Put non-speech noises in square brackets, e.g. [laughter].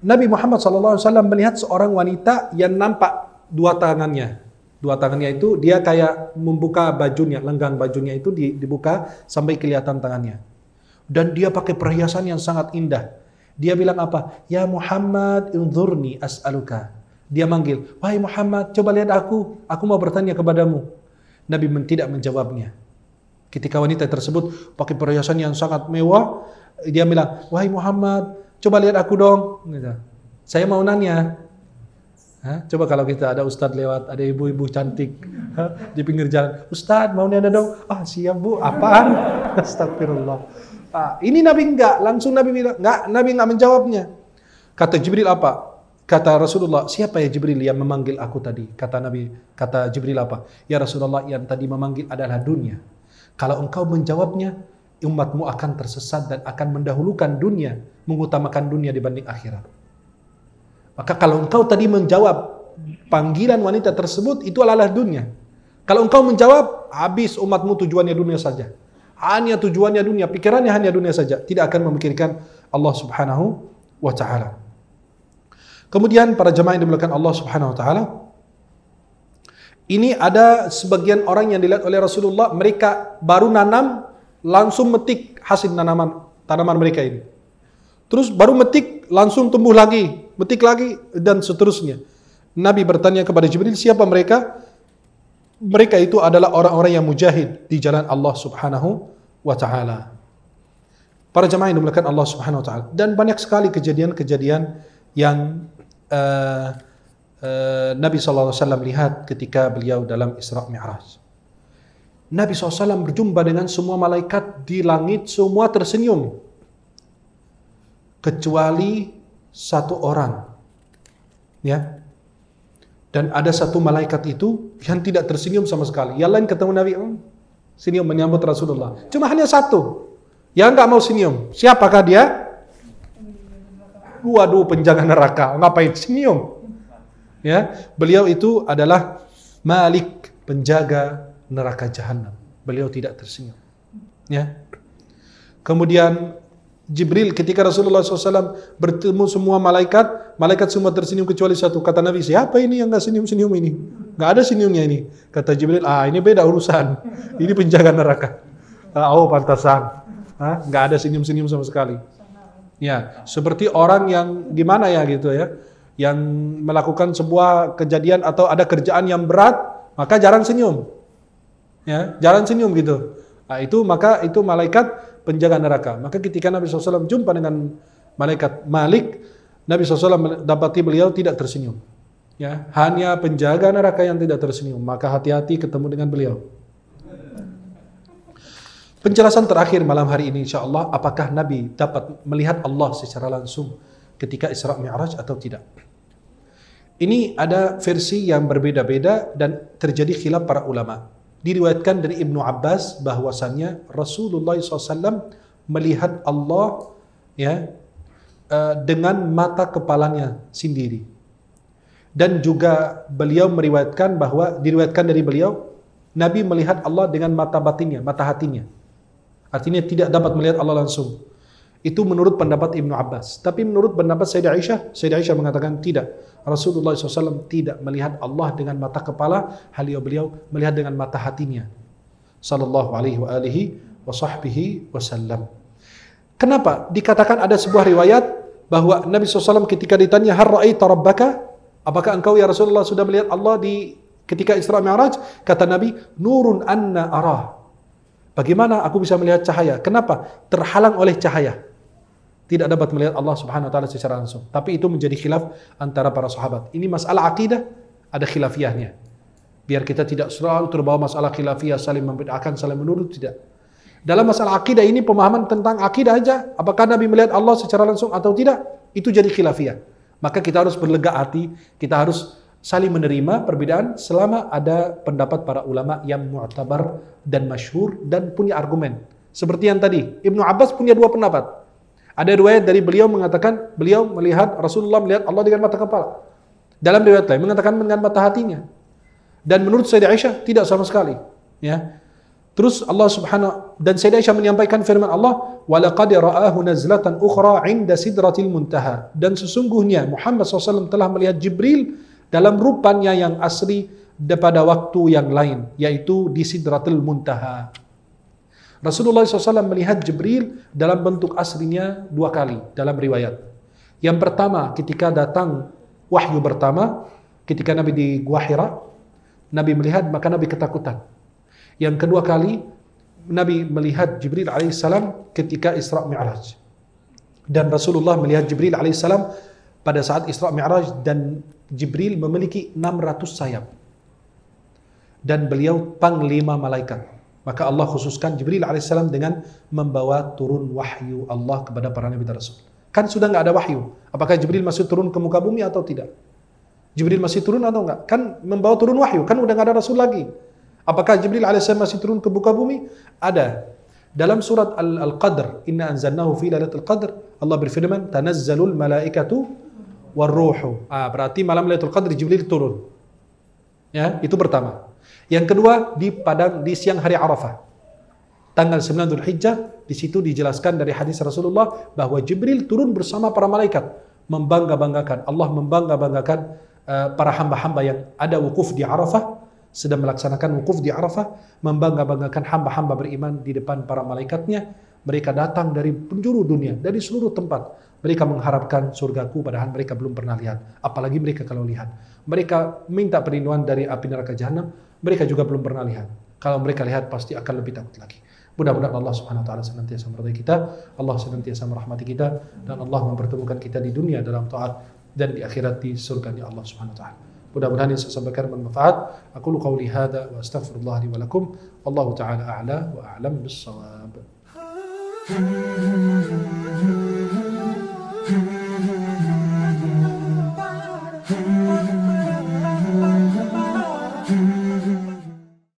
Nabi Muhammad SAW melihat seorang wanita yang nampak dua tangannya. Dua tangannya itu dia kayak membuka bajunya, lenggang bajunya itu dibuka sampai kelihatan tangannya. Dan dia pakai perhiasan yang sangat indah. Dia bilang apa? Ya Muhammad, inzurni as'aluka. Dia manggil, wahai Muhammad, coba lihat aku. Aku mau bertanya kepadamu. Nabi tidak menjawabnya. Ketika wanita tersebut pakai perhiasan yang sangat mewah, dia bilang, wahai Muhammad, coba lihat aku dong gitu. saya mau nanya Hah? Coba kalau kita ada ustadz lewat, ada ibu-ibu cantik di pinggir jalan. Ustadz mau nanya dong. Ah siap bu, apaan? [laughs] Astagfirullah. Ah, ini Nabi enggak, langsung Nabi bilang, enggak, Nabi enggak menjawabnya. Kata Jibril apa? Kata Rasulullah, siapa ya Jibril yang memanggil aku tadi? Kata Nabi, kata Jibril apa? Ya Rasulullah yang tadi memanggil adalah dunia. Kalau engkau menjawabnya, umatmu akan tersesat dan akan mendahulukan dunia, mengutamakan dunia dibanding akhirat. Maka kalau engkau tadi menjawab panggilan wanita tersebut, itu adalah dunia. Kalau engkau menjawab, habis umatmu tujuannya dunia saja. Hanya tujuannya dunia, pikirannya hanya dunia saja. Tidak akan memikirkan Allah subhanahu wa ta'ala. Kemudian para jemaah yang dimulakan Allah subhanahu wa ta'ala, ini ada sebagian orang yang dilihat oleh Rasulullah, mereka baru nanam, langsung metik hasil tanaman tanaman mereka ini. Terus baru metik langsung tumbuh lagi, metik lagi dan seterusnya. Nabi bertanya kepada Jibril, siapa mereka? Mereka itu adalah orang-orang yang mujahid di jalan Allah Subhanahu wa taala. Para jemaah yang dimuliakan Allah Subhanahu wa taala dan banyak sekali kejadian-kejadian yang uh, uh, Nabi saw alaihi lihat ketika beliau dalam Isra Mi'raj. Nabi SAW berjumpa dengan semua malaikat di langit, semua tersenyum. Kecuali satu orang. Ya. Dan ada satu malaikat itu yang tidak tersenyum sama sekali. Yang lain ketemu Nabi, hmm, senyum menyambut Rasulullah. Cuma hanya satu. Yang nggak mau senyum. Siapakah dia? Waduh penjaga neraka. Ngapain senyum? Ya, beliau itu adalah Malik penjaga neraka jahanam. Beliau tidak tersenyum. Ya. Kemudian Jibril ketika Rasulullah SAW bertemu semua malaikat, malaikat semua tersenyum kecuali satu. Kata Nabi, siapa ini yang nggak senyum-senyum ini? Nggak ada senyumnya ini. Kata Jibril, ah ini beda urusan. Ini penjaga neraka. Ah, oh pantasan. Ah, nggak ada senyum-senyum sama sekali. Ya, seperti orang yang gimana ya gitu ya, yang melakukan sebuah kejadian atau ada kerjaan yang berat, maka jarang senyum ya jalan senyum gitu nah, itu maka itu malaikat penjaga neraka maka ketika Nabi SAW jumpa dengan malaikat Malik Nabi SAW dapati beliau tidak tersenyum ya hanya penjaga neraka yang tidak tersenyum maka hati-hati ketemu dengan beliau Penjelasan terakhir malam hari ini insya Allah apakah Nabi dapat melihat Allah secara langsung ketika Isra Mi'raj atau tidak. Ini ada versi yang berbeda-beda dan terjadi khilaf para ulama. Diriwayatkan dari Ibnu Abbas bahwasannya Rasulullah SAW melihat Allah ya eh, dengan mata kepalanya sendiri. Dan juga beliau meriwayatkan bahwa diriwayatkan dari beliau Nabi melihat Allah dengan mata batinnya, mata hatinya. Artinya tidak dapat melihat Allah langsung. Itu menurut pendapat Ibnu Abbas. Tapi menurut pendapat Sayyidah Aisyah, Sayyidah Aisyah mengatakan tidak. Rasulullah SAW tidak melihat Allah dengan mata kepala, halia beliau melihat dengan mata hatinya. Sallallahu alaihi wa alihi wa sahbihi wasallam. Kenapa? Dikatakan ada sebuah riwayat bahwa Nabi SAW ketika ditanya, Harra'i tarabbaka? Apakah engkau ya Rasulullah sudah melihat Allah di ketika Isra Mi'raj? Kata Nabi, Nurun anna arah. Bagaimana aku bisa melihat cahaya? Kenapa? Terhalang oleh cahaya tidak dapat melihat Allah Subhanahu wa taala secara langsung. Tapi itu menjadi khilaf antara para sahabat. Ini masalah akidah ada khilafiahnya. Biar kita tidak selalu terbawa masalah khilafiah saling membedakan, saling menurut tidak. Dalam masalah akidah ini pemahaman tentang akidah aja, apakah Nabi melihat Allah secara langsung atau tidak, itu jadi khilafiah. Maka kita harus berlega hati, kita harus saling menerima perbedaan selama ada pendapat para ulama yang mu'tabar dan masyhur dan punya argumen. Seperti yang tadi, Ibnu Abbas punya dua pendapat. Ada riwayat dari beliau mengatakan beliau melihat Rasulullah melihat Allah dengan mata kepala. Dalam riwayat lain mengatakan dengan mata hatinya. Dan menurut Sayyidah Aisyah tidak sama sekali. Ya. Terus Allah Subhanahu dan Sayyidah Aisyah menyampaikan firman Allah, laqad ra'ahu nazlatan ukhra 'inda sidratil muntaha." Dan sesungguhnya Muhammad SAW telah melihat Jibril dalam rupanya yang asli pada waktu yang lain, yaitu di Sidratul Muntaha. Rasulullah SAW melihat Jibril dalam bentuk aslinya dua kali dalam riwayat. Yang pertama ketika datang wahyu pertama, ketika Nabi di Gua Hira, Nabi melihat maka Nabi ketakutan. Yang kedua kali Nabi melihat Jibril alaihissalam ketika Isra Mi'raj. Dan Rasulullah melihat Jibril alaihissalam pada saat Isra Mi'raj dan Jibril memiliki 600 sayap. Dan beliau panglima malaikat. Maka Allah khususkan Jibril alaihissalam dengan membawa turun wahyu Allah kepada para nabi dan rasul. Kan sudah nggak ada wahyu. Apakah Jibril masih turun ke muka bumi atau tidak? Jibril masih turun atau enggak? Kan membawa turun wahyu. Kan udah nggak ada rasul lagi. Apakah Jibril alaihissalam masih turun ke muka bumi? Ada. Dalam surat Al-Qadr, Inna anzalnahu fi al qadr, Allah berfirman, "Tanazzalul malaikatu warruhu." Ah, berarti malam Lailatul Qadr Jibril turun. Ya, itu pertama. Yang kedua di padang di siang hari Arafah. Tanggal 9 Hijjah, di situ dijelaskan dari hadis Rasulullah bahwa Jibril turun bersama para malaikat membangga-banggakan Allah membangga-banggakan eh, para hamba-hamba yang ada wukuf di Arafah sedang melaksanakan wukuf di Arafah membangga-banggakan hamba-hamba beriman di depan para malaikatnya mereka datang dari penjuru dunia dari seluruh tempat mereka mengharapkan surgaku padahal mereka belum pernah lihat apalagi mereka kalau lihat mereka minta perlindungan dari api neraka jahanam mereka juga belum pernah lihat. Kalau mereka lihat pasti akan lebih takut lagi. Mudah-mudahan Allah Subhanahu wa taala senantiasa meridai kita, Allah senantiasa merahmati kita dan Allah mempertemukan kita di dunia dalam taat dan di akhirat di surga di Allah Subhanahu wa taala. Mudah-mudahan yang saya sampaikan bermanfaat. Aku lu qauli hadza wa astaghfirullah li wa lakum. Allahu taala a'la wa a'lam bis-shawab. Hmm.